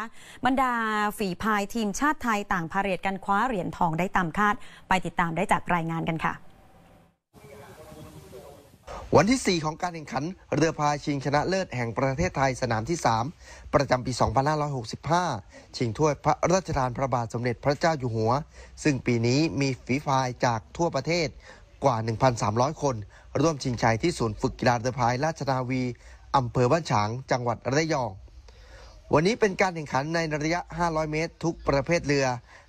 ะบรรดาฝีพายทีมชาติไทยต่างพาเรดกันคว้าเหรียญทองได้ตามคาดไปติดตามได้จากรายงานกันค่ะ วันที่ 4 ของการแข่งขัน เรือพายชิงชนะเลิศแห่งประเทศไทยสนามที่ 3 ประจำปี 2565 ชิงถ้วยพระราชทานพระบาทสมเด็จพระเจ้าอยู่หัว ซึ่งปีนี้มีฝีพายจากทั่วประเทศกว่า 1,300 คน ร่วมชิงชัยที่ศูนย์ฝึกกีฬาเรือพายราชนาวีอำเภอบ้านฉางจังหวัดระยองวันนี้เป็นการแข่งขันในระยะ 500 เมตรทุกประเภทเรือ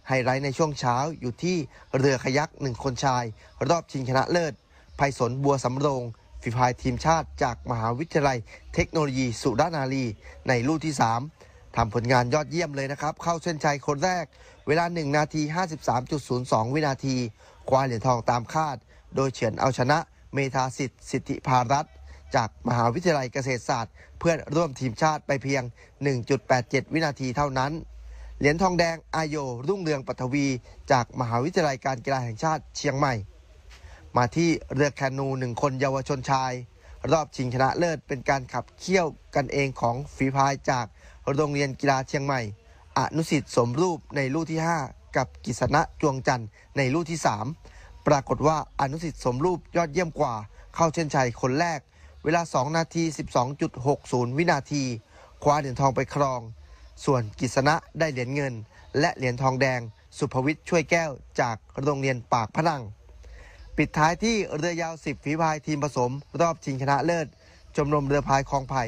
ไฮไลท์ในช่วงเช้าอยู่ที่เรือขยักหนึ่งคนชาย รอบชิงชนะเลิศภัยสนบัวสำโรงฝีฟายทีมชาติ จากมหาวิทยาลัยเทคโนโลยีสุรานารี ในรุ่นที่ 3 ทำผลงานยอดเยี่ยมเลยนะครับ เข้าเส้นชัยคนแรก เวลา 1 นาที 53.02 วินาที คว้าเหรียญทองตามคาด โดยเฉือนเอาชนะเมธาสิทธิ์สิทธิภารัตนจากมหาวิทยาลัยเกษตรศาสตร์ เพื่อนร่วมทีมชาติไปเพียง 1.87 วินาทีเท่านั้น เหรียญทองแดงอายโยรุ่งเรืองปัทวี จากมหาวิทยาลัยการกีฬาแห่งชาติเชียงใหม่ มาที่เรือแคนูหนึ่งคนเยาวชนชาย รอบชิงชนะเลิศเป็นการขับเคี่ยวกันเองของฝีพายจากโรงเรียนกีฬาเชียงใหม่ อนุสิทธิ์สมรูปในลู่ที่ 5 กับกิษณะจวงจันทร์ในลู่ที่ 3 ปรากฏว่าอนุสิทธิ์สมรูปยอดเยี่ยมกว่า เข้าเช่นชัยคนแรกเวลา 2 นาที 12.60 วินาที คว้าเหรียญทองไปครอง ส่วนกิษณะได้เหรียญเงิน และเหรียญทองแดง สุภวิทย์ช่วยแก้วจากโรงเรียนปากพนังปิดท้ายที่เรือยาว 10ฝีพายทีมผสม รอบชิงชนะเลิศจมรมเรือพายคลองไผ่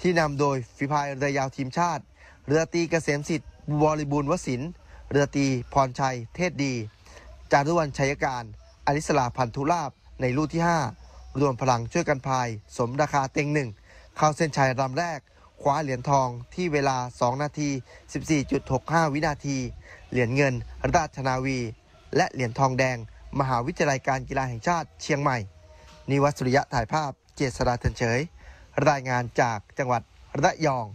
ที่นำโดยฝีพายเรือยาวทีมชาติ เรือตีเกษมสิทธิ์บริบูรณ์วสิน เรือตีพรชัย เทศดี จารุวรรณชัยการ อริสลาพันธุลาบในรุ่นที่ 5รวมพลังช่วยกันพายสมราคาเต็งหนึ่งเข้าเส้นชัยลำแรกคว้าเหรียญทองที่เวลา 2 นาที 14.65 วินาทีเหรียญเงินราชนาวี และเหรียญทองแดงมหาวิทยาลัยการกีฬาแห่งชาติเชียงใหม่ นิวัตสุริยะถ่ายภาพเจษราเินเฉย รายงานจากจังหวัดระยอง